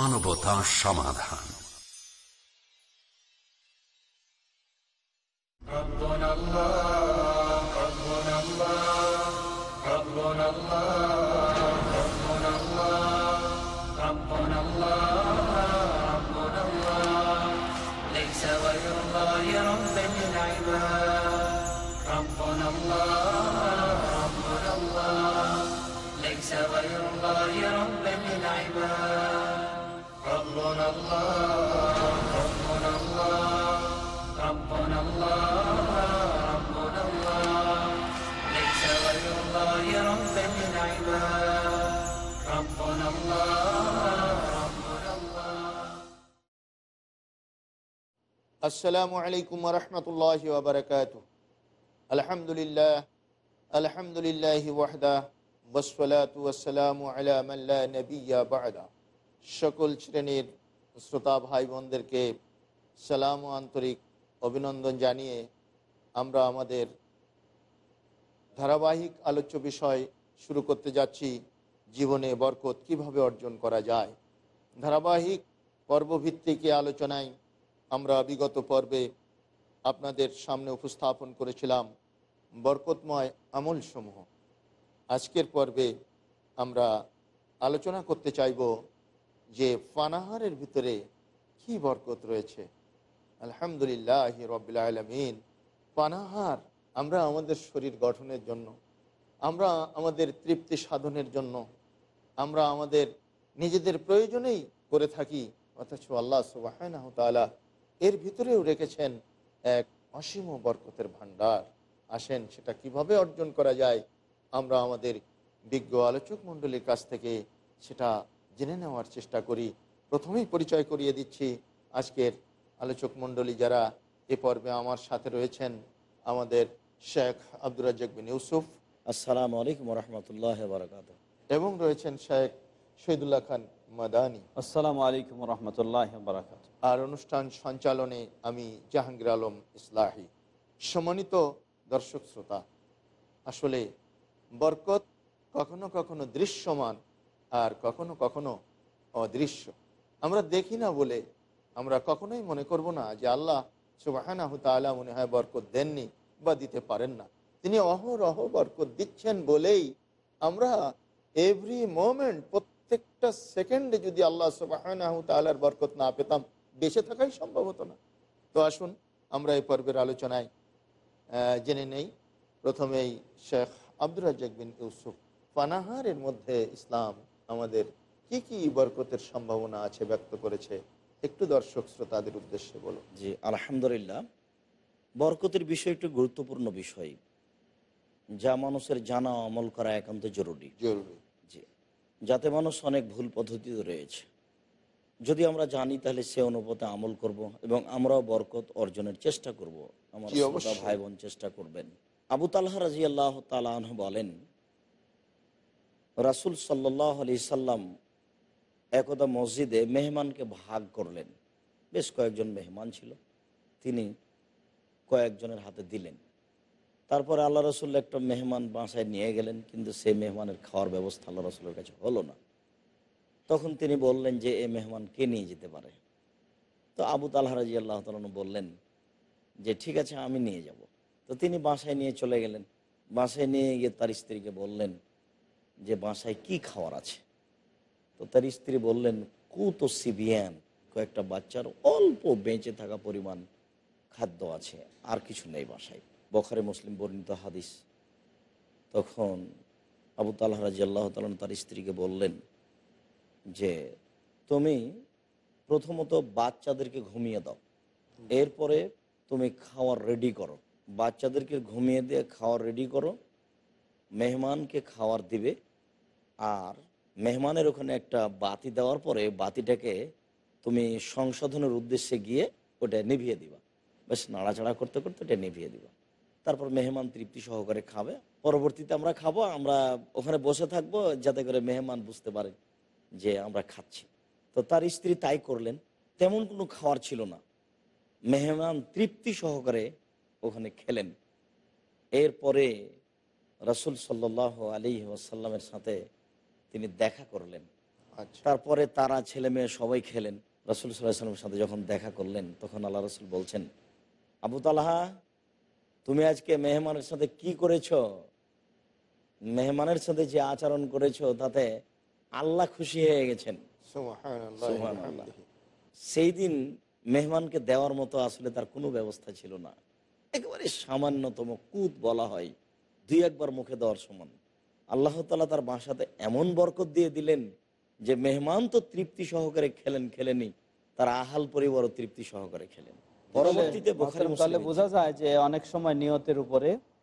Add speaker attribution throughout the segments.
Speaker 1: মানবতা সমাধান
Speaker 2: আসসালামু আলাইকুম রহমতুল্লাহ আলহামদুলিল্লাহ আলহামদুলিল্লাহ ওয়াহদা সকল শ্রেণীর শ্রোতা ভাই বোনদেরকে সালাম আন্তরিক অভিনন্দন জানিয়ে আমরা আমাদের ধারাবাহিক আলোচ্য বিষয় শুরু করতে যাচ্ছি জীবনে বরকত কিভাবে অর্জন করা যায় ধারাবাহিক পর্বভিত্তিকে আলোচনায় আমরা বিগত পর্বে আপনাদের সামনে উপস্থাপন করেছিলাম বরকতময় আমলসমূহ আজকের পর্বে আমরা আলোচনা করতে চাইব যে ফানাহারের ভিতরে কি বরকত রয়েছে আলহামদুলিল্লাহ রবিল্লা আলমিন পানাহার আমরা আমাদের শরীর গঠনের জন্য আমরা আমাদের তৃপ্তি সাধনের জন্য আমরা আমাদের নিজেদের প্রয়োজনেই করে থাকি অথচ আল্লাহ সুবাহ এর ভিতরেও রেখেছেন এক অসীম বরকতের ভাণ্ডার আসেন সেটা কিভাবে অর্জন করা যায় আমরা আমাদের বিজ্ঞ আলোচক মণ্ডলীর কাছ থেকে সেটা জেনে নেওয়ার চেষ্টা করি প্রথমেই পরিচয় করিয়ে দিচ্ছি আজকের আলোচক মণ্ডলী যারা এ পর্বে আমার সাথে রয়েছেন আমাদের শেখ আব্দুর রাজ্জাক বিন ইউসুফ আসসালামু আলাইকুম রহমতুল্লাহ বারকাত এবং রয়েছেন শেখ শহীদুল্লাহ খান মাদানী আসসালামু আলাইকুম রহমতুল্লাহ বারাকাত আর অনুষ্ঠান সঞ্চালনে আমি জাহাঙ্গীর আলম ইসলাহি সম্মানিত দর্শক শ্রোতা আসলে বরকত কখনো কখনো দৃশ্যমান আর কখনো কখনো অদৃশ্য আমরা দেখি না বলে আমরা কখনোই মনে করব না যে আল্লাহ সুবাহানাহ তালা মনে হয় বরকত দেননি বা দিতে পারেন না তিনি অহরহ বরকত দিচ্ছেন বলেই আমরা এভরি মোমেন্ট প্রত্যেকটা সেকেন্ডে যদি আল্লাহ সুবাহানাহ তালার বরকত না পেতাম বেঁচে থাকাই সম্ভব হতো না তো আসুন আমরা এই পর্বের আলোচনায় জেনে নেই প্রথমেই শেখ আব্দুল রাজাক বিন ইউসুফ পানাহারের মধ্যে ইসলাম আমাদের কি কি বরকতের সম্ভাবনা আছে ব্যক্ত করেছে একটু দর্শক শ্রোতাদের উদ্দেশ্যে বলো জি আলহামদুলিল্লাহ
Speaker 3: বরকতের বিষয় একটু গুরুত্বপূর্ণ বিষয় যা মানুষের জানা অমল করা একান্ত জরুরি জরুরি জি যাতে মানুষ অনেক ভুল পদ্ধতিতে রয়েছে যদি আমরা জানি তাহলে সে অনুপাতে আমল করব এবং আমরাও বরকত অর্জনের চেষ্টা করব আমার ভাই বোন চেষ্টা করবেন আবু তালহা রাজি আল্লাহ তালাহ বলেন রাসুল সাল্লাহ আলি সাল্লাম একদা মসজিদে মেহমানকে ভাগ করলেন বেশ কয়েকজন মেহমান ছিল তিনি কয়েকজনের হাতে দিলেন তারপরে আল্লাহ রসুল একটা মেহমান বাসায় নিয়ে গেলেন কিন্তু সেই মেহমানের খাওয়ার ব্যবস্থা আল্লাহ রসুলের কাছে হলো না তখন তিনি বললেন যে এ মেহমান কে নিয়ে যেতে পারে তো আবু তালহা রাজি আল্লাহ তালন বললেন যে ঠিক আছে আমি নিয়ে যাব তো তিনি বাসায় নিয়ে চলে গেলেন বাসায় নিয়ে গিয়ে তার স্ত্রীকে বললেন যে বাসায় কি খাওয়ার আছে তো তার স্ত্রী বললেন কুতো সিবিয়ান কয়েকটা বাচ্চার অল্প বেঁচে থাকা পরিমাণ খাদ্য আছে আর কিছু নেই বাসায় বখারে মুসলিম বর্ণিত হাদিস তখন আবু তাল্লাহ রাজি আল্লাহ তালন তার স্ত্রীকে বললেন যে তুমি প্রথমত বাচ্চাদেরকে ঘুমিয়ে দাও এরপরে তুমি খাওয়ার রেডি করো বাচ্চাদেরকে ঘুমিয়ে দিয়ে খাওয়ার রেডি করো মেহমানকে খাওয়ার দিবে আর মেহমানের ওখানে একটা বাতি দেওয়ার পরে বাতিটাকে তুমি সংশোধনের উদ্দেশ্যে গিয়ে ওটা নিভিয়ে দিবা বেশ নাড়াচাড়া করতে করতে ওটা নিভিয়ে দিবা তারপর মেহমান তৃপ্তি সহকারে খাবে পরবর্তীতে আমরা খাবো আমরা ওখানে বসে থাকবো যাতে করে মেহমান বুঝতে পারে যে আমরা খাচ্ছি তো তার স্ত্রী তাই করলেন তেমন কোনো খাওয়ার ছিল না মেহমান তৃপ্তি সহকারে ওখানে খেলেন এরপরে রসুল সাল্লাহ আলী ওয়াসাল্লামের সাথে তিনি দেখা করলেন আচ্ছা। তারপরে তারা ছেলে মেয়ে সবাই খেলেন রসুল সাল্লাহামের সাথে যখন দেখা করলেন তখন আল্লাহ রসুল বলছেন আবু তালাহা তুমি আজকে মেহমানের সাথে কি করেছ মেহমানের সাথে যে আচরণ করেছো তাতে আল্লাহ খুশি হয়ে গেছেন সেই দিন মেহমানকে দেওয়ার মতো আসলে তার কোনো ব্যবস্থা ছিল না একেবারে সামান্যতম কুদ বলা হয় দুই একবার মুখে দেওয়ার সমান আল্লাহ তালা তার বাসাতে এমন বরকত দিয়ে দিলেন যে মেহমান তো তৃপ্তি সহকারে খেলেন খেলেনি তার আহাল পরিবারও তৃপ্তি সহকারে খেলেন পরবর্তীতে
Speaker 4: বোঝা যায় যে অনেক সময় নিয়তের উপরে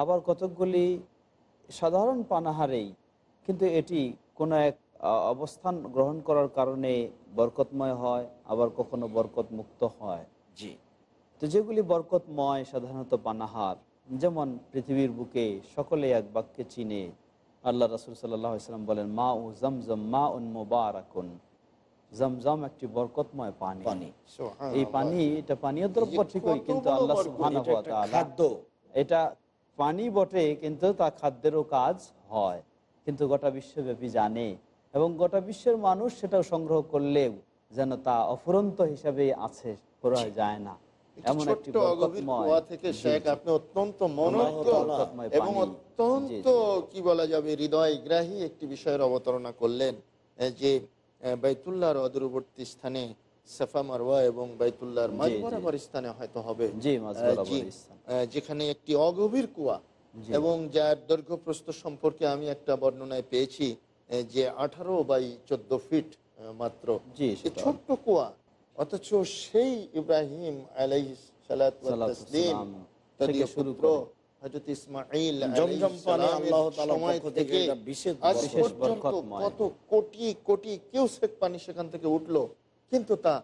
Speaker 4: আবার কতকগুলি সাধারণ পানাহারেই কিন্তু এটি কোনো এক অবস্থান গ্রহণ করার কারণে বরকতময় হয় আবার কখনো বরকত মুক্ত হয় জি তো যেগুলি বরকতময় সাধারণত পানাহার যেমন পৃথিবীর বুকে সকলে এক বাক্যে চিনে আল্লাহ রাসুল ইসলাম বলেন মা ও জমজম মা উন মোবারকুন জমজম একটি বরকতময় পানি পানি এই পানি এটা পানীয় দ্রব্য ঠিকই কিন্তু আল্লাহ এটা পানি বটে কিন্তু তা খাদ্যেরও কাজ হয় কিন্তু গোটা বিশ্বব্যাপী জানে এবং গোটা বিশ্বের মানুষ সেটাও সংগ্রহ করলেও যেন তা অফুরন্ত হিসাবে আছে করা যায় না এমন একটি থেকে
Speaker 2: আপনি অত্যন্ত এবং অত্যন্ত কি বলা যাবে হৃদয়গ্রাহী একটি বিষয়ের অবতারণা করলেন যে বাইতুল্লাহর অদূরবর্তী স্থানে সাফা মারওয়া এবং স্থানে হয়তো হবে যেখানে একটি অগভীর কুয়া এবং যার দৈর্ঘ্য সম্পর্কে আমি একটা বর্ণনায় পেয়েছি যে আঠারো বাই চোদ্দ ফিট মাত্র ছোট্ট কুয়া অথচ সেই ইব্রাহিম আলাই কত কোটি কোটি কেউ পানি সেখান থেকে উঠলো কিন্তু তা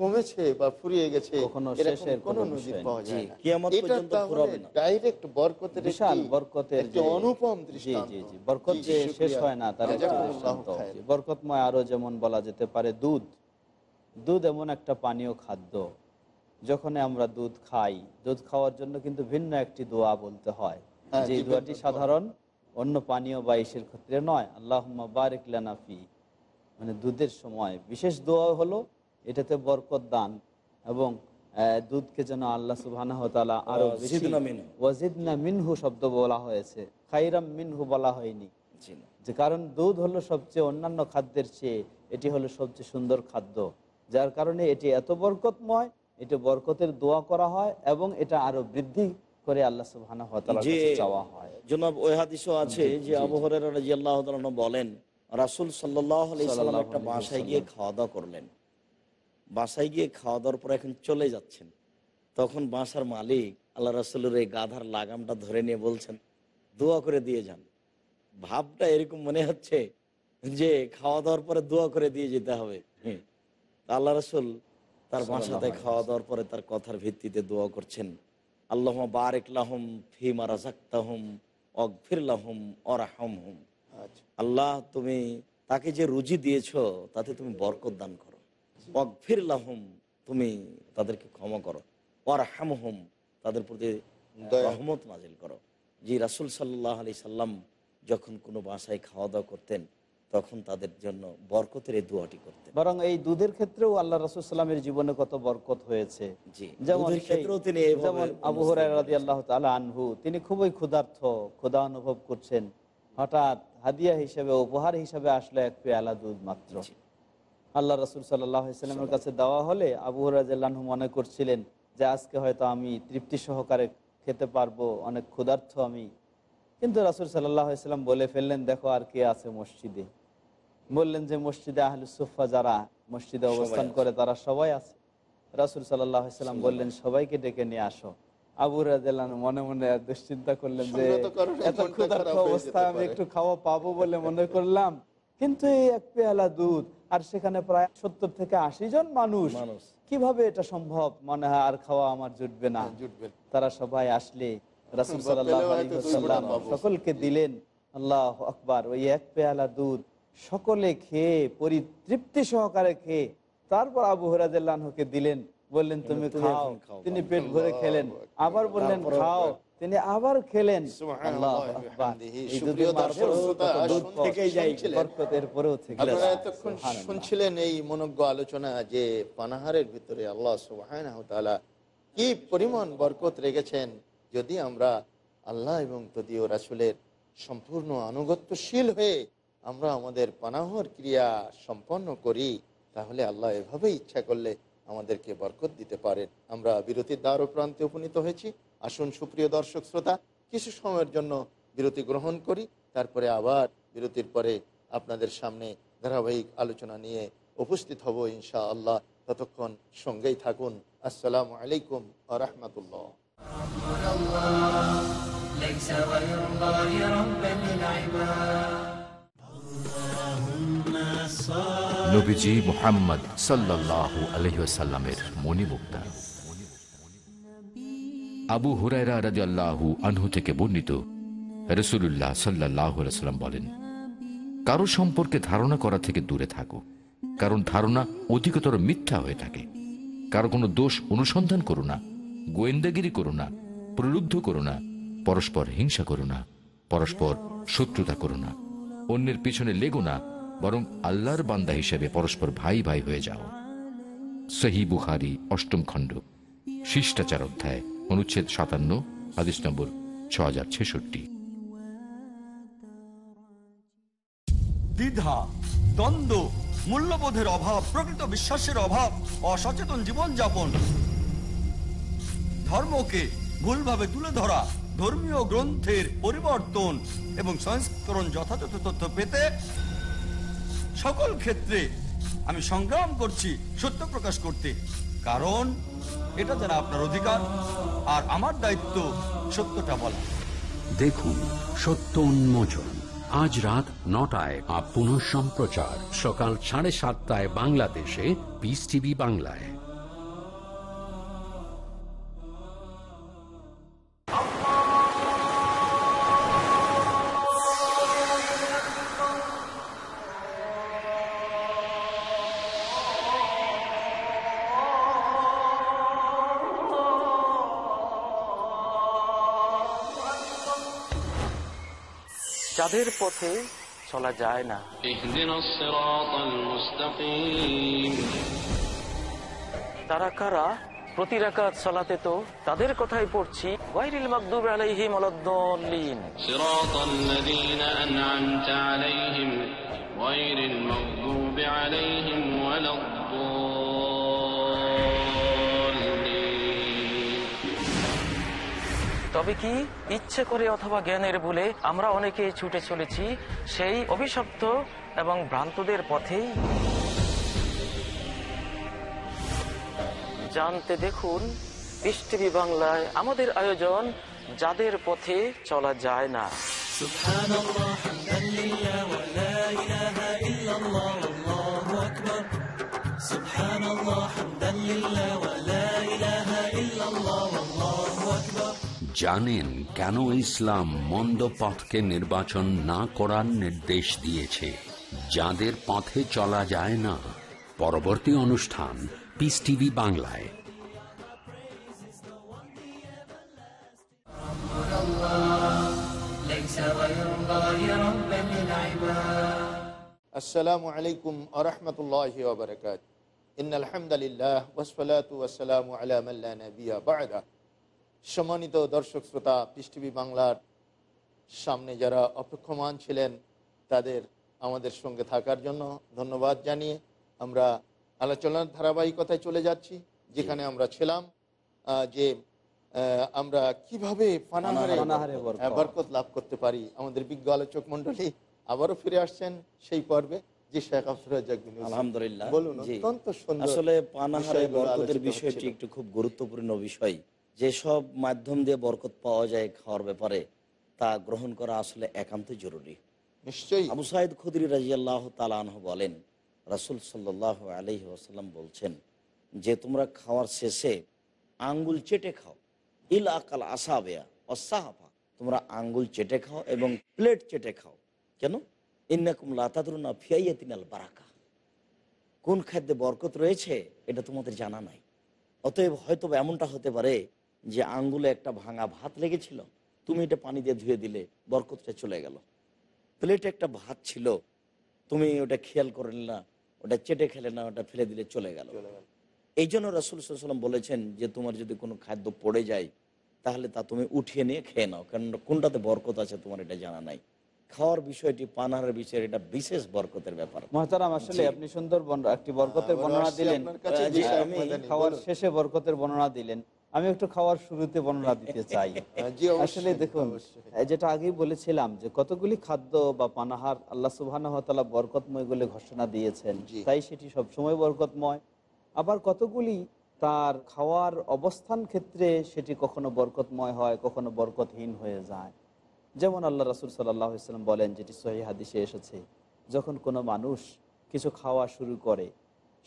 Speaker 2: কমেছে বা ফুরিয়ে গেছে
Speaker 4: বরকতময় আরো যেমন বলা যেতে পারে দুধ দুধ এমন একটা পানীয় খাদ্য যখন আমরা দুধ খাই দুধ খাওয়ার জন্য কিন্তু ভিন্ন একটি দোয়া বলতে হয় হ্যাঁ, যে দোয়াটি সাধারণ অন্য পানীয় বা ইসের ক্ষেত্রে নয় আল্লাহ বারিক লানাফি মানে দুধের সময় বিশেষ দোয়া হলো এটাতে বরকত দান এবং দুধকে যেন আল্লাহ সুবাহ তালা আরো ওয়াজিদনা মিনহু শব্দ বলা হয়েছে খাইরাম মিনহু বলা হয়নি যে কারণ দুধ হলো সবচেয়ে অন্যান্য খাদ্যের চেয়ে এটি হলো সবচেয়ে সুন্দর খাদ্য যার কারণে এটি এত বরকতময় এটি বরকতের দোয়া করা হয় এবং এটা আরো বৃদ্ধি করে আল্লাহ সুবাহ
Speaker 3: চাওয়া হয় জনাব ওই হাদিসও আছে যে আবহাওয়ার বলেন রাসুল সাল্লাম একটা বাসায় গিয়ে খাওয়া দাওয়া করলেন বাসায় গিয়ে খাওয়া দাওয়ার পর এখন চলে যাচ্ছেন তখন বাসার মালিক আল্লাহ রাসুলের এই গাধার লাগামটা ধরে নিয়ে বলছেন দোয়া করে দিয়ে যান ভাবটা এরকম মনে হচ্ছে যে খাওয়া দাওয়ার পরে দোয়া করে দিয়ে যেতে হবে আল্লাহ রাসুল তার বাসাতে খাওয়া দাওয়ার পরে তার কথার ভিত্তিতে দোয়া করছেন আল্লাহ বারেক লাহম ফিমা রাজাক্তাহম অগফির লাহম অরাহম হুম আল্লাহ তুমি তাকে যে রুজি দিয়েছ তাতে তুমি বরকত দান করো অকফির লাহম তুমি তাদেরকে ক্ষমা করো ওর হোম তাদের প্রতি
Speaker 1: রহমত নাজিল
Speaker 3: করো যে রাসুল সাল্লাহ আলি সাল্লাম যখন কোনো বাসায় খাওয়া দাওয়া করতেন তখন তাদের জন্য বরকতের এই দোয়াটি করতেন বরং এই দুধের ক্ষেত্রেও আল্লাহ রাসুল সাল্লামের জীবনে কত বরকত হয়েছে যেমন
Speaker 4: আবু হরাই আনহু তিনি খুবই ক্ষুধার্থ ক্ষুধা অনুভব করছেন হঠাৎ হাদিয়া হিসেবে উপহার হিসেবে আসলো এক পেয়ালা দুধ মাত্র আল্লাহ রসুল সাল্লামের কাছে দেওয়া হলে আবু রাজু মনে করছিলেন যে আজকে হয়তো আমি তৃপ্তি সহকারে খেতে পারবো অনেক ক্ষুধার্থ আমি কিন্তু রাসুল সাল্লাহাম বলে ফেললেন দেখো আর কে আছে মসজিদে বললেন যে মসজিদে আহলুসুফা যারা মসজিদে অবস্থান করে তারা সবাই আছে রাসুল সাল্লাম বললেন সবাইকে ডেকে নিয়ে আসো আবু রাজেলান মনে মনে দুশ্চিন্তা করলেন যে এত ক্ষুধার্ত অবস্থা আমি একটু খাওয়া পাবো বলে মনে করলাম কিন্তু এই এক পেয়ালা দুধ আর সেখানে প্রায় সত্তর থেকে আশি জন মানুষ কিভাবে এটা সম্ভব মনে হয় আর খাওয়া আমার জুটবে না হ্যাঁ, তারা সবাই আসলে সকলকে দিলেন আল্লাহ আকবার ওই এক পেয়ালা দুধ সকলে খেয়ে পরিতৃপ্তি সহকারে খেয়ে তারপর আবু হরাজ দিলেন বললেন তুমি খাও তিনি পেট ভরে খেলেন আবার বললেন খাও
Speaker 3: তিনি আবার খেলেন
Speaker 2: শুনছিলেন এই মনজ্ঞ আলোচনা যে পানাহারের ভিতরে আল্লাহ সুবাহ কি পরিমাণ বরকত রেখেছেন যদি আমরা আল্লাহ এবং তদীয় রাসুলের সম্পূর্ণ আনুগত্যশীল হয়ে আমরা আমাদের পানাহর ক্রিয়া সম্পন্ন করি তাহলে আল্লাহ এভাবে ইচ্ছা করলে আমাদেরকে বরকত দিতে পারেন আমরা বিরতির দ্বার প্রান্তে উপনীত হয়েছি আসুন সুপ্রিয় দর্শক শ্রোতা কিছু সময়ের জন্য বিরতি গ্রহণ করি তারপরে আবার বিরতির পরে আপনাদের সামনে ধারাবাহিক আলোচনা নিয়ে উপস্থিত হব ইনশা আল্লাহ ততক্ষণ সঙ্গেই থাকুন আসসালামু আলাইকুম আ রহমতুল্লাহ
Speaker 1: اللهم صل নবীজি মোহাম্মদ মণিমুক্তা আবু হুরায়রা আনহু থেকে বর্ণিত বলেন কারো সম্পর্কে ধারণা করা থেকে দূরে থাকো কারণ ধারণা অধিকতর মিথ্যা হয়ে থাকে কারো কোনো দোষ অনুসন্ধান করো না গোয়েন্দাগিরি করো না প্রলুব্ধ করো না পরস্পর হিংসা করো না পরস্পর শত্রুতা করো না অন্যের পিছনে লেগো না বরং আল্লাহর বান্দা হিসেবে পরস্পর ভাই ভাই হয়ে যাও সহি বুহারি অষ্টম খণ্ড শিষ্টাচার অধ্যায় অনুচ্ছেদ সাতান্ন আদেশ নম্বর ছ হাজার ছেষট্টি দ্বিধা দ্বন্দ্ব মূল্যবোধের অভাব
Speaker 3: প্রকৃত বিশ্বাসের অভাব অসচেতন জীবনযাপন ধর্মকে ভুলভাবে তুলে ধরা ধর্মীয় গ্রন্থের পরিবর্তন এবং
Speaker 4: সংস্করণ যথাযথ তথ্য পেতে সকল ক্ষেত্রে আমি সংগ্রাম
Speaker 3: করছি সত্য প্রকাশ করতে কারণ এটা যারা আপনার অধিকার
Speaker 2: আর আমার দায়িত্ব সত্যটা বলা
Speaker 1: দেখুন সত্য উন্মোচন আজ রাত নটায় আপ পুনঃ সম্প্রচার সকাল সাড়ে সাতটায় বাংলাদেশে বিস টিভি বাংলায়
Speaker 2: তাদের পথে চলা যায় না
Speaker 1: তারা কারা
Speaker 3: প্রতি কাজ সালাতে তো তাদের কথাই পড়ছি ওয়াইরিল মাকদুব আলাইহিম আলাদদাল্লিন
Speaker 4: আলাইহিম
Speaker 3: তবে কি ইচ্ছে করে অথবা জ্ঞানের বলে আমরা অনেকে ছুটে চলেছি সেই অভিশপ্ত এবং ভ্রান্তদের পথেই জানতে দেখুন ইস বাংলায় আমাদের আয়োজন যাদের পথে চলা যায় না
Speaker 1: সুখানো জানেন কেন ইসলাম মন্দ পথকে নির্বাচন না করার নির্দেশ দিয়েছে যাদের পথে চলা যায় না পরবর্তী অনুষ্ঠান পিস টিভি বাংলায়
Speaker 2: আসসালামু আলাইকুম আরহামতুল্লাহ ইন আলহামদুলিল্লাহ ওসফলাত সম্মানিত দর্শক শ্রোতা পৃষ্টিভি বাংলার সামনে যারা অপেক্ষমান ছিলেন তাদের আমাদের সঙ্গে থাকার জন্য ধন্যবাদ জানিয়ে আমরা আলোচনার ধারাবাহিকতায় চলে যাচ্ছি যেখানে আমরা ছিলাম যে আমরা কিভাবে বরকত লাভ করতে পারি আমাদের বিজ্ঞ আলোচক মন্ডলী আবারও ফিরে আসছেন সেই পর্বে আলহামদুলিল্লাহ বলুন আসলে পানাহারে বরকতের বিষয়টি একটু
Speaker 3: খুব গুরুত্বপূর্ণ বিষয় যেসব মাধ্যম দিয়ে বরকত পাওয়া যায় খাওয়ার ব্যাপারে তা গ্রহণ করা আসলে একান্ত জরুরি নিশ্চয়ই আবু সাইদ খুদরি রাজি আল্লাহ বলেন রাসুল সাল্লাহ আলহি আসাল্লাম বলছেন যে তোমরা খাওয়ার শেষে আঙ্গুল চেটে খাও ইল আকাল আসাবেয়া অসাহাফা তোমরা আঙ্গুল চেটে খাও এবং প্লেট চেটে খাও কেন ইন্নাকুম ফিয়াইয়া তিনাল বারাকা কোন খাদ্যে বরকত রয়েছে এটা তোমাদের জানা নাই অতএব হয়তো এমনটা হতে পারে যে আঙ্গুলে একটা ভাঙা ভাত লেগেছিল তুমি এটা পানি দিয়ে ধুয়ে দিলে বরকতটা চলে গেল প্লেটে একটা ভাত ছিল তুমি ওটা খেয়াল করলে না ওটা চেটে খেলে না ওটা ফেলে দিলে চলে গেল এই জন্য রসুল সাল্লাম বলেছেন যে তোমার যদি কোনো খাদ্য পড়ে যায় তাহলে তা তুমি উঠিয়ে নিয়ে খেয়ে নাও কারণ কোনটাতে বরকত আছে তোমার এটা জানা নাই খাওয়ার বিষয়টি পানার বিষয় এটা বিশেষ বরকতের ব্যাপার মহাতারাম আসলে আপনি সুন্দর একটি বরকতের হ্যাঁ, বর্ণনা দিলেন খাওয়ার
Speaker 4: শেষে বরকতের বর্ণনা দিলেন আমি একটু খাওয়ার শুরুতে বর্ণনা দিতে চাই হ্যাঁ, আসলে দেখুন যেটা আগেই বলেছিলাম যে কতগুলি খাদ্য বা পানাহার আল্লাহ সুবাহানহতালা বরকতময় বলে ঘোষণা দিয়েছেন তাই সেটি সবসময় বরকতময় আবার কতগুলি তার খাওয়ার অবস্থান ক্ষেত্রে সেটি কখনো বরকতময় হয় কখনো বরকতহীন হয়ে যায় যেমন আল্লাহ রাসুল সাল্লাহ ইসলাম বলেন যেটি সহি হাদিসে এসেছে যখন কোনো মানুষ কিছু খাওয়া শুরু করে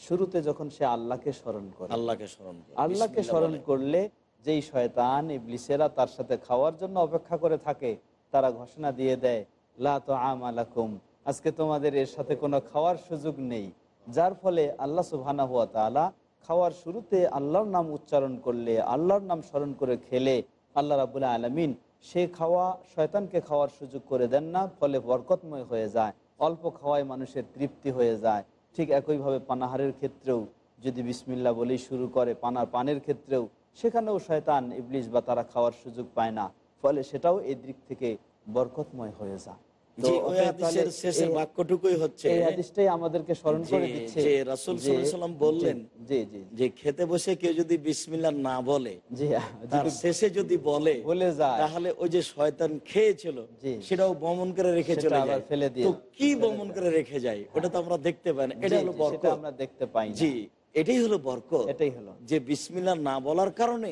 Speaker 4: শুরুতে যখন সে আল্লাহকে স্মরণ করে আল্লাহকে
Speaker 3: স্মরণ করে আল্লাহকে স্মরণ
Speaker 4: করলে যেই শয়তান ইবলিসেরা তার সাথে খাওয়ার জন্য অপেক্ষা করে থাকে তারা ঘোষণা দিয়ে দেয় লা তো আম আলাকুম আজকে তোমাদের এর সাথে কোনো খাওয়ার সুযোগ নেই যার ফলে আল্লাহ সুবহানা হুয়া তালা খাওয়ার শুরুতে আল্লাহর নাম উচ্চারণ করলে আল্লাহর নাম স্মরণ করে খেলে আল্লাহ রাবুল্লাহ আলমিন সে খাওয়া শয়তানকে খাওয়ার সুযোগ করে দেন না ফলে বরকতময় হয়ে যায় অল্প খাওয়ায় মানুষের তৃপ্তি হয়ে যায় ঠিক একইভাবে পানাহারের ক্ষেত্রেও যদি বিসমিল্লা বলেই শুরু করে পানার পানের ক্ষেত্রেও সেখানেও শয়তান ইবলিশ বা তারা খাওয়ার সুযোগ পায় না ফলে সেটাও এই দিক থেকে বরকতময় হয়ে যায় শয়তান খেয়েছিল
Speaker 3: সেটাও বমন করে রেখে ফেলে দিয়ে কি বমন করে রেখে যায় ওটা তো আমরা দেখতে পাই না এটা হলো বরকত আমরা দেখতে পাই জি এটাই হলো বরক এটাই হলো যে বিসমিল্লা না বলার কারণে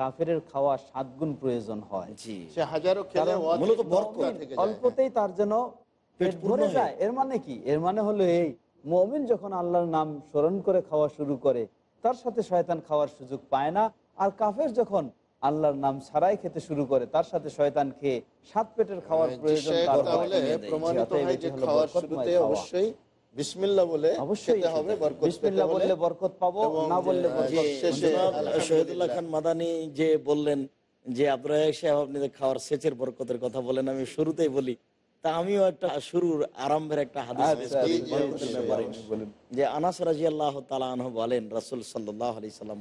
Speaker 4: কাফের খাওয়া সাত গুণ প্রয়োজন হয় অল্পতেই তার যেন হ্যাঁ। ভরে যায় এর মানে কি এর মানে হলো এই মমিন যখন আল্লাহর নাম স্মরণ করে খাওয়া শুরু করে তার সাথে শয়তান খাওয়ার সুযোগ পায় না আর কাফের যখন আল্লাহর নাম ছাড়াই খেতে শুরু করে তার সাথে শয়তান খেয়ে সাত পেটের খাওয়ার হ্যাঁ, প্রয়োজন প্রমাণিত হয় যে খাওয়ার শুরুতে অবশ্যই
Speaker 2: আমি শুরুতেই
Speaker 3: বলি তা আমিও একটা শুরুর আরম্ভের একটা আচ্ছা, আচ্ছা, যে আনাস রাজি আল্লাহ বলেন রাসুল সাল্লাম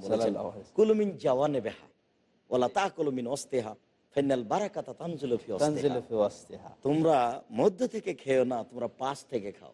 Speaker 3: কুলুমিন জাওয়া নেবেহা ওলা তা কুলুমিন অস্তেহা তোমরা মধ্য থেকে খেয়েও না তোমরা পাশ থেকে খাও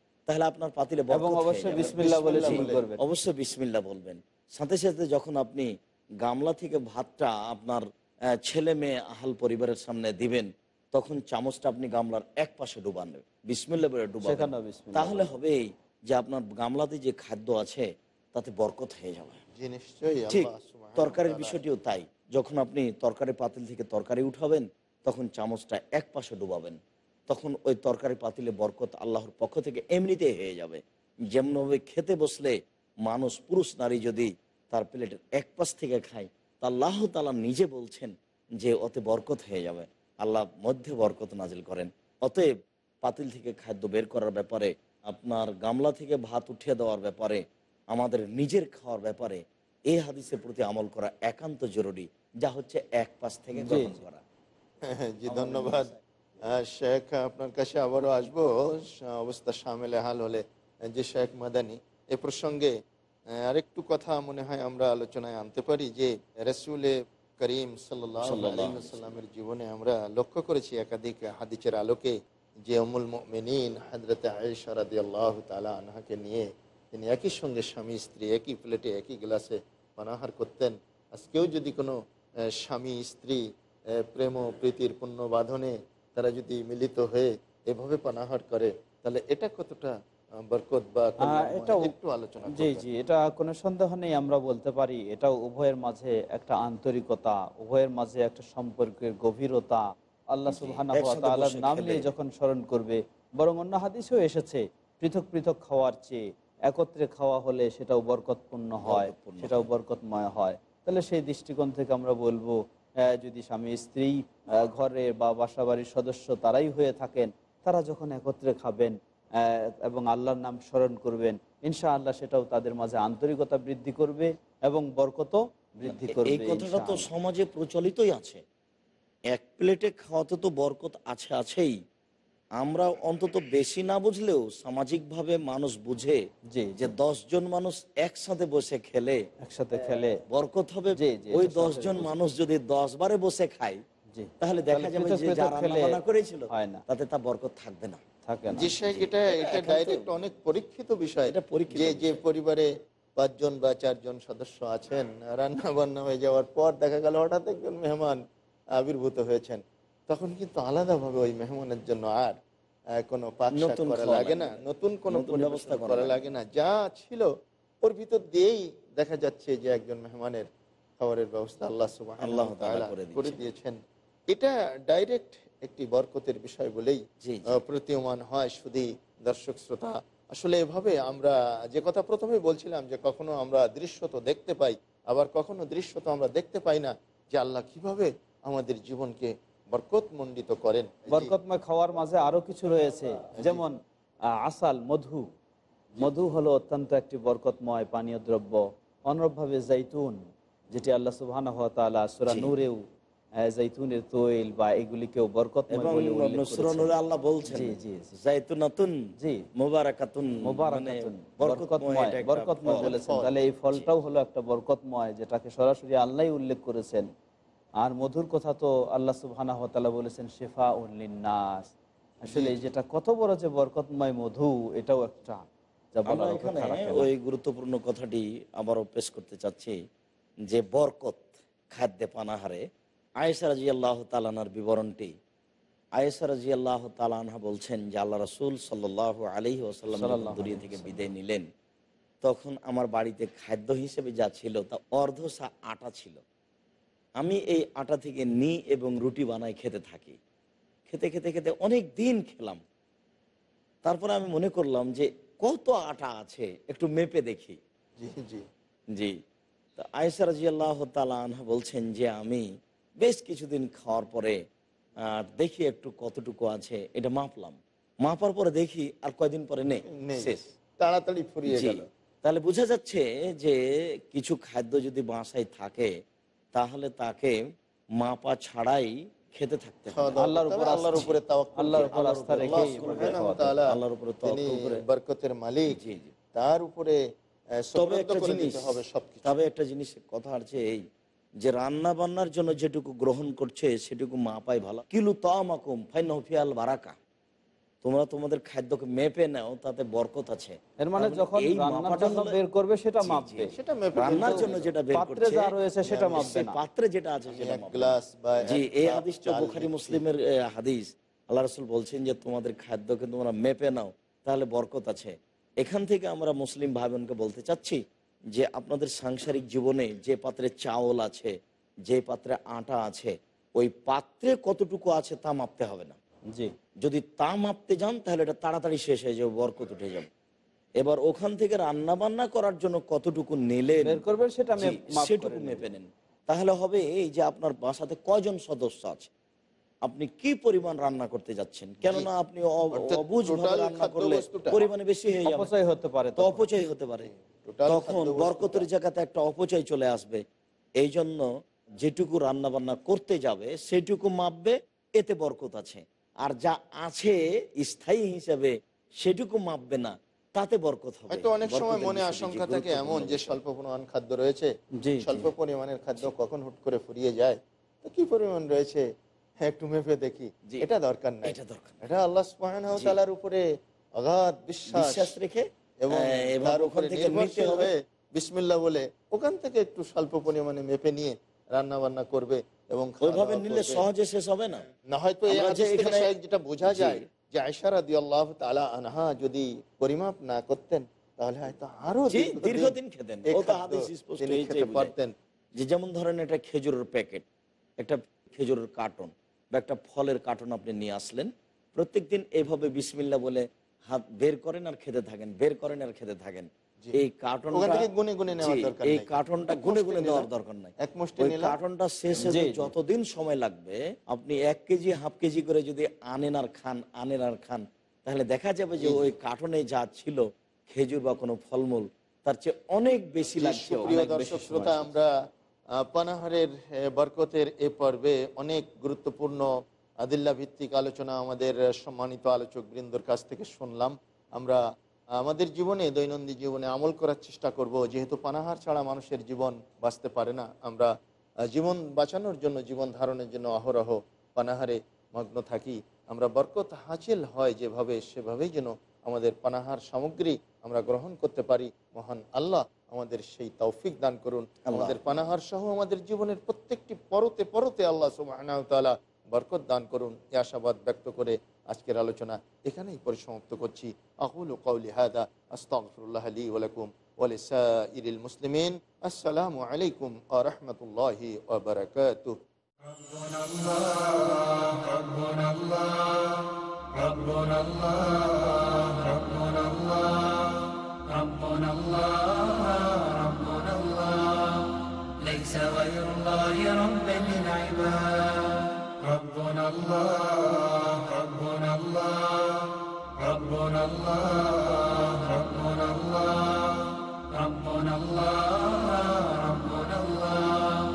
Speaker 3: তাহলে আপনার পাতিলে অবশ্য বিসমিল্লা বলবেন সাথে সাথে যখন আপনি গামলা থেকে ভাতটা আপনার ছেলে মেয়ে আহাল পরিবারের সামনে দিবেন তখন চামচটা আপনি গামলার এক পাশে ডুবান বিসমিল্লা বলে ডুবান তাহলে হবেই যে আপনার গামলাতে যে খাদ্য আছে তাতে বরকত হয়ে যাবে
Speaker 2: ঠিক তরকারির
Speaker 3: বিষয়টিও তাই যখন আপনি তরকারি পাতিল থেকে তরকারি উঠাবেন তখন চামচটা এক পাশে ডুবাবেন তখন ওই তরকারি পাতিলে বরকত আল্লাহর পক্ষ থেকে এমনিতে হয়ে যাবে যেমনভাবে খেতে বসলে মানুষ পুরুষ নারী যদি তার প্লেটের এক পাশ থেকে খায় তা আল্লাহ তালা নিজে বলছেন যে ওতে বরকত হয়ে যাবে আল্লাহ মধ্যে বরকত নাজিল করেন অতএব পাতিল থেকে খাদ্য বের করার ব্যাপারে আপনার গামলা থেকে ভাত উঠিয়ে দেওয়ার ব্যাপারে আমাদের নিজের খাওয়ার ব্যাপারে এই হাদিসের প্রতি আমল করা একান্ত জরুরি যা হচ্ছে এক পাশ থেকে গ্রহণ
Speaker 1: করা
Speaker 2: হ্যাঁ, জি ধন্যবাদ শেখ আপনার কাছে আবারও আসব অবস্থা সামেলে হাল হলে যে শেখ মাদানি এ প্রসঙ্গে আরেকটু কথা মনে হয় আমরা আলোচনায় আনতে পারি যে রসুলে করিম সাল্লামের জীবনে আমরা লক্ষ্য করেছি একাধিক হাদিসের আলোকে যে অমুল মেনিন হাজরত আয়েশা রাদি আল্লাহ তালা আনহাকে নিয়ে তিনি একই সঙ্গে স্বামী স্ত্রী একই প্লেটে একই গ্লাসে পানাহার করতেন আজকেও যদি কোনো স্বামী স্ত্রী প্রেম প্রীতির পুণ্য বাঁধনে তারা যদি মিলিত হয়ে এভাবে পানাহার করে তাহলে এটা কতটা বরকত বা একটু আলোচনা জি জি এটা কোনো সন্দেহ নেই আমরা বলতে পারি
Speaker 4: এটা উভয়ের মাঝে একটা আন্তরিকতা উভয়ের মাঝে একটা সম্পর্কের গভীরতা আল্লাহ নাম নিয়ে যখন স্মরণ করবে বরং অন্য হাদিসেও এসেছে পৃথক পৃথক খাওয়ার চেয়ে একত্রে খাওয়া হলে সেটাও বরকতপূর্ণ হয় সেটাও বরকতময় হয় তাহলে সেই দৃষ্টিকোণ থেকে আমরা বলবো হ্যাঁ, যদি স্বামী স্ত্রী ঘরে বা বাসাবাড়ির সদস্য তারাই হয়ে থাকেন তারা যখন একত্রে খাবেন এবং আল্লাহর নাম স্মরণ করবেন ইনশা আল্লাহ সেটাও তাদের মাঝে আন্তরিকতা বৃদ্ধি করবে এবং বরকত
Speaker 3: বৃদ্ধি করবে এই কথাটা তো সমাজে প্রচলিতই আছে এক প্লেটে খাওয়াতে তো বরকত আছে আছেই আমরা অন্তত বেশি না বুঝলেও সামাজিক ভাবে মানুষ বুঝে যে দশ জন মানুষ একসাথে বসে খেলে একসাথে খেলে বরকত হবে ওই জন মানুষ যদি দশ বারে বসে খায় তাহলে দেখা যাবে যে যারা করেছিল তাতে তা বরকত থাকবে না এটা ডাইরেক্ট
Speaker 2: অনেক পরীক্ষিত বিষয় এটা যে পরিবারে বা চারজন সদস্য আছেন রান্না বান্না হয়ে যাওয়ার পর দেখা গেল হঠাৎ একজন আবির্ভূত হয়েছেন তখন কিন্তু আলাদাভাবে ওই মেহমানের জন্য আর কোনো পাকশাক করা লাগে না নতুন কোনো ব্যবস্থা করা লাগে না যা ছিল ওর ভিতর দিয়েই দেখা যাচ্ছে যে একজন মেহমানের খাবারের ব্যবস্থা আল্লাহ আল্লাহ করে দিয়েছেন এটা ডাইরেক্ট একটি বরকতের বিষয় বলেই প্রতীয়মান হয় শুধু দর্শক শ্রোতা আসলে এভাবে আমরা যে কথা প্রথমে বলছিলাম যে কখনো আমরা দৃশ্য তো দেখতে পাই আবার কখনো দৃশ্য তো আমরা দেখতে পাই না যে আল্লাহ কিভাবে আমাদের জীবনকে বরকত মণ্ডিত করেন বরকতময় খাওয়ার মাঝে আরো কিছু রয়েছে হ্যাঁ, যেমন আসাল মধু
Speaker 4: মধু হলো অত্যন্ত একটি বরকতময় পানীয় দ্রব্য অনুরূপভাবে জৈতুন যেটি আল্লাহ সুরা জৈতুনের তৈল বা এগুলিকেও
Speaker 3: বরকত আল্লাহ বলছেন জি মানে বরকতময় বলেছেন তাহলে এই ফলটাও হলো একটা বরকতময়
Speaker 4: যেটাকে সরাসরি আল্লাহ উল্লেখ করেছেন আর মধুর কথা তো আল্লাহ সুবহানা হতালা বলেছেন শেফা উল্লিনাস আসলে যেটা কত বড় যে বরকতময় মধু এটাও একটা
Speaker 3: ওই গুরুত্বপূর্ণ কথাটি আবারও পেশ করতে চাচ্ছি যে বরকত খাদ্যে পানাহারে আয়েসা রাজি আল্লাহ তালানার বিবরণটি আয়েসা রাজি আল্লাহ তালানহা বলছেন যে আল্লাহ রসুল সাল্লাহ আলি ওসাল্লাম দুনিয়া থেকে বিদায় নিলেন তখন আমার বাড়িতে খাদ্য হিসেবে যা ছিল তা অর্ধ সা আটা ছিল আমি এই আটা থেকে নিই এবং রুটি বানাই খেতে থাকি খেতে খেতে খেতে অনেক দিন খেলাম তারপরে আমি মনে করলাম যে কত আটা আছে একটু মেপে দেখি জি তো আয়সা রাজি আল্লাহ তালা বলছেন যে আমি বেশ কিছুদিন খাওয়ার পরে আর দেখি একটু কতটুকু আছে এটা মাপলাম মাপার পরে দেখি আর কয়দিন পরে নেই তাড়াতাড়ি তাহলে বোঝা যাচ্ছে যে কিছু খাদ্য যদি বাসায় থাকে তাহলে তাকে মাপা ছাড়াই খেতে থাকতে
Speaker 2: বরকতের মালিক তার উপরে তবে একটা জিনিস হবে সব তবে একটা জিনিস
Speaker 3: কথা আছে এই যে রান্না বান্নার জন্য যেটুকু গ্রহণ করছে সেটুকু মাপাই ভালো কিলু ফাইন ফাইনফিয়াল বারাকা তোমরা তোমাদের খাদ্যকে মেপে নাও তাতে বরকত আছে এর মানে, মানে যখন রান্নাটা বের করবে সেটা মাপবে সেটা মেপে রান্নার জন্য যেটা বের করছে পাত্রে যা রয়েছে সেটা হ্যাঁ, মাপবে না পাত্রে যেটা আছে সেটা মাপবে গ্লাস বা জি এই হাদিসটা বুখারী মুসলিমের হাদিস আল্লাহ রাসূল বলছেন যে তোমাদের খাদ্যকে তোমরা মেপে নাও তাহলে বরকত আছে এখান থেকে আমরা মুসলিম ভাইবোনকে বলতে চাচ্ছি যে আপনাদের সাংসারিক জীবনে যে পাত্রে চাউল আছে যে পাত্রে আটা আছে ওই পাত্রে কতটুকু আছে তা মাপতে হবে না জি যদি তা মাপতে যান তাহলে এটা তাড়াতাড়ি শেষ হয়ে যাবে বরকত উঠে যাবে এবার ওখান থেকে রান্না বান্না করার জন্য কতটুকু নেলে সেটা সেটুকু মেপে নেন তাহলে হবে এই যে আপনার বাসাতে কয়জন সদস্য আছে আপনি কি পরিমাণ রান্না করতে যাচ্ছেন কেননা আপনি পরিমাণে বেশি হয়ে যাবে অপচয় হতে পারে তো অপচয় হতে পারে তখন বরকতের জায়গাতে একটা অপচয় চলে আসবে এই জন্য যেটুকু রান্না বান্না করতে যাবে সেটুকু মাপবে এতে বরকত আছে আর যা আছে স্থায়ী হিসাবে সেটুকু মাপবে না
Speaker 2: তাতে বরকত হবে অনেক সময় মনে আশঙ্কা থাকে এমন যে স্বল্প পরিমাণ খাদ্য রয়েছে স্বল্প পরিমাণের খাদ্য কখন হুট করে ফুরিয়ে যায় তো কি পরিমাণ রয়েছে হ্যাঁ, একটু মেপে দেখি এটা দরকার নাই এটা দরকার এটা আল্লাহ সুবহানাহু ওয়া তাআলার উপরে অগাধ বিশ্বাস রেখে এবং তার উপরে বিসমিল্লাহ বলে ওখান থেকে একটু স্বল্প পরিমাণে মেপে নিয়ে রান্না বান্না করবে এবং ওইভাবে নিলে সহজে শেষ হবে না না হয়তো যেটা বোঝা যায় যে আয়সা রাদি আল্লাহ তালা আনহা যদি পরিমাপ না করতেন তাহলে হয়তো আরো দীর্ঘদিন
Speaker 3: খেতেন পারতেন যে যেমন ধরেন একটা খেজুরের প্যাকেট একটা খেজুরের কার্টন বা একটা ফলের কার্টন আপনি নিয়ে আসলেন প্রত্যেক দিন এভাবে বিসমিল্লা বলে হাত বের করেন আর খেতে থাকেন বের করেন আর খেতে থাকেন এই কার্টনটা গুনে গুনে দরকার নাই
Speaker 2: কার্টনটা শেষ
Speaker 3: যতদিন সময় লাগবে আপনি এক কেজি হাফ কেজি করে যদি আনেন আর খান আনেন আর খান তাহলে দেখা যাবে যে ওই কার্টনে যা ছিল খেজুর বা কোনো ফলমূল তার চেয়ে অনেক বেশি লাগছে শ্রোতা
Speaker 2: আমরা পানাহারের বরকতের এ পর্বে অনেক গুরুত্বপূর্ণ আদিল্লা ভিত্তিক আলোচনা আমাদের সম্মানিত আলোচক বৃন্দর কাছ থেকে শুনলাম আমরা আমাদের জীবনে দৈনন্দিন জীবনে আমল করার চেষ্টা করব যেহেতু পানাহার ছাড়া মানুষের জীবন বাঁচতে পারে না আমরা জীবন বাঁচানোর জন্য জীবন ধারণের জন্য অহরহ পানাহারে মগ্ন থাকি আমরা বরকত হাসিল হয় যেভাবে সেভাবেই যেন আমাদের পানাহার সামগ্রী আমরা গ্রহণ করতে পারি মহান আল্লাহ আমাদের সেই তৌফিক দান করুন আমাদের পানাহার সহ আমাদের জীবনের প্রত্যেকটি পরতে পরতে আল্লাহ সুবাহ বরকত দান করুন এ আশাবাদ ব্যক্ত করে আজকের আলোচনা এখানেই পরিসমাপ্ত করছি আহুল কৌলি হাদা আস্তফরুল্লাহ আলী ওলাকুম ওলিসাইল মুসলিমিন আসসালামু আলাইকুম আ রহমতুল্লাহি ওবরাকাত ربنا الله ربنا الله
Speaker 1: ربنا الله ربنا الله ربنا الله ربنا الله ليس غير الله رب العباد ربنا الله ربنا ربنا الله ربنا الله ربنا الله ربنا الله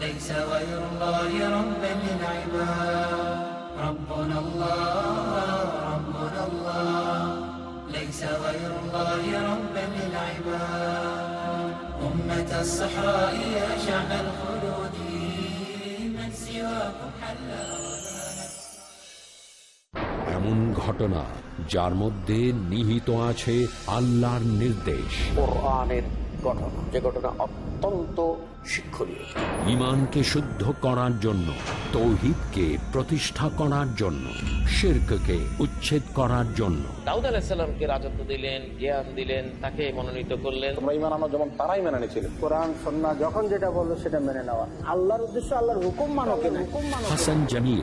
Speaker 1: ليس غير الله ربا للعباد ربنا الله ربنا الله ليس غير الله ربا للعباد أمة الصحراء يا شعب الخضر এমন ঘটনা যার মধ্যে নিহিত আছে আল্লাহর নির্দেশ ঘটনা যে ঘটনা অত্যন্ত শিক্ষণীয় ইমানকে শুদ্ধ করার জন্য তৌহিদকে প্রতিষ্ঠা করার জন্য শির্ককে উচ্ছেদ করার জন্য
Speaker 3: দাউদ আলাহিসাল্লামকে রাজত্ব দিলেন জ্ঞান দিলেন তাকে মনোনীত করলেন তোমরা ইমান আমার যখন তারাই মেনে নিয়েছিলেন কোরআন সন্না যখন যেটা বললো সেটা মেনে নেওয়া আল্লাহর উদ্দেশ্য আল্লাহর হুকুম মানো হুকুম
Speaker 1: হাসান জামিল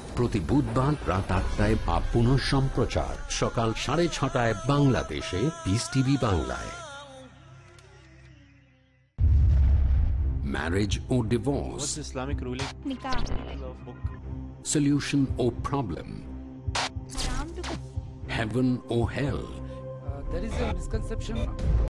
Speaker 1: প্রতি বুধবার রাত আটটায় বা পুনঃ সম্প্রচার সকাল সাড়ে ছটায় বাংলাদেশে পিস টিভি বাংলায় marriage or divorce What's
Speaker 2: islamic ruling
Speaker 1: solution or problem heaven or hell uh, there is a misconception